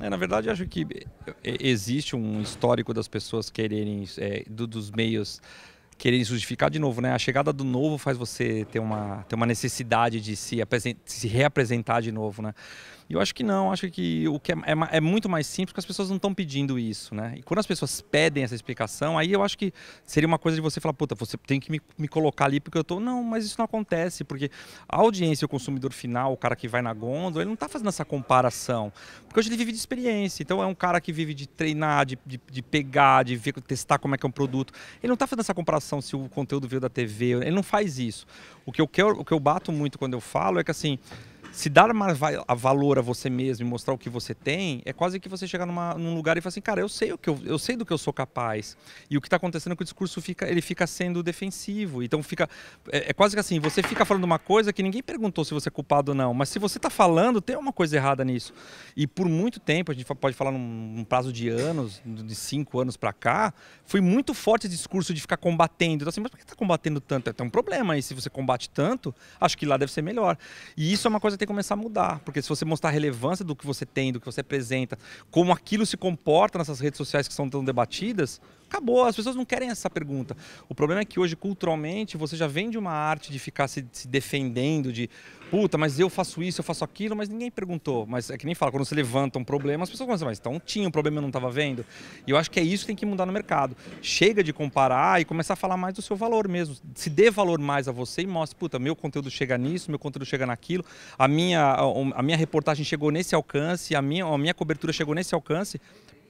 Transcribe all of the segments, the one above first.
É, na verdade, acho que eh, existe um histórico das pessoas quererem, é, do, dos meios querer justificar de novo, né? A chegada do novo faz você ter uma, ter uma necessidade de se, se reapresentar de novo, né? E eu acho que não, acho que o que é, é, é muito mais simples porque as pessoas não estão pedindo isso, né? E quando as pessoas pedem essa explicação, aí eu acho que seria uma coisa de você falar, puta, você tem que me, me colocar ali porque eu tô. Não, mas isso não acontece, porque a audiência, o consumidor final, o cara que vai na gôndola, ele não está fazendo essa comparação. Porque hoje ele vive de experiência. Então é um cara que vive de treinar, de, de, de pegar, de ver, testar como é que é um produto. Ele não está fazendo essa comparação se o conteúdo veio da TV. Ele não faz isso. O que eu, quero, o que eu bato muito quando eu falo é que assim se dar mais a valor a você mesmo e mostrar o que você tem, é quase que você chegar numa, num lugar e falar assim, cara, eu sei o que eu, eu sei do que eu sou capaz. E o que está acontecendo é que o discurso fica, ele fica sendo defensivo. Então fica é, é quase que assim, você fica falando uma coisa que ninguém perguntou se você é culpado ou não, mas se você está falando, tem uma coisa errada nisso. E por muito tempo, a gente pode falar num, num prazo de anos, de cinco anos para cá, foi muito forte esse discurso de ficar combatendo. Então, assim, mas por que está combatendo tanto? É, tem um problema aí, se você combate tanto, acho que lá deve ser melhor. E isso é uma coisa tem que começar a mudar. Porque se você mostrar a relevância do que você tem, do que você apresenta, como aquilo se comporta nessas redes sociais que são tão debatidas, Acabou, as pessoas não querem essa pergunta. O problema é que hoje, culturalmente, você já vende uma arte de ficar se, se defendendo, de puta, mas eu faço isso, eu faço aquilo, mas ninguém perguntou. Mas é que nem fala, quando você levanta um problema, as pessoas começam, mas então tinha um problema, eu não estava vendo. E eu acho que é isso que tem que mudar no mercado. Chega de comparar e começar a falar mais do seu valor mesmo. Se dê valor mais a você e mostre, puta, meu conteúdo chega nisso, meu conteúdo chega naquilo, a minha, a, a minha reportagem chegou nesse alcance, a minha, a minha cobertura chegou nesse alcance,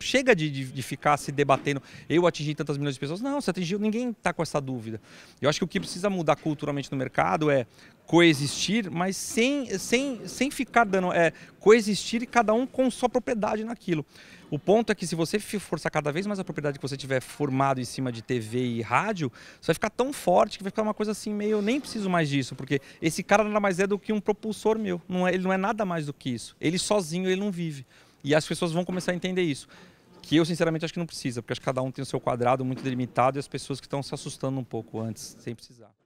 chega de, de, de, ficar se debatendo, eu atingi tantas milhões de pessoas. Não, você atingiu, ninguém está com essa dúvida. Eu acho que o que precisa mudar culturalmente no mercado é coexistir, mas sem, sem, sem ficar dando. É, coexistir e cada um com sua propriedade naquilo. O ponto é que se você forçar cada vez mais a propriedade que você tiver formado em cima de TV e rádio, você vai ficar tão forte que vai ficar uma coisa assim meio, eu nem preciso mais disso, porque esse cara nada mais é do que um propulsor meu, não é, ele não é nada mais do que isso. Ele sozinho, ele não vive. E as pessoas vão começar a entender isso. Que eu, sinceramente, acho que não precisa, porque acho que cada um tem o seu quadrado muito delimitado e as pessoas que estão se assustando um pouco antes, sem precisar.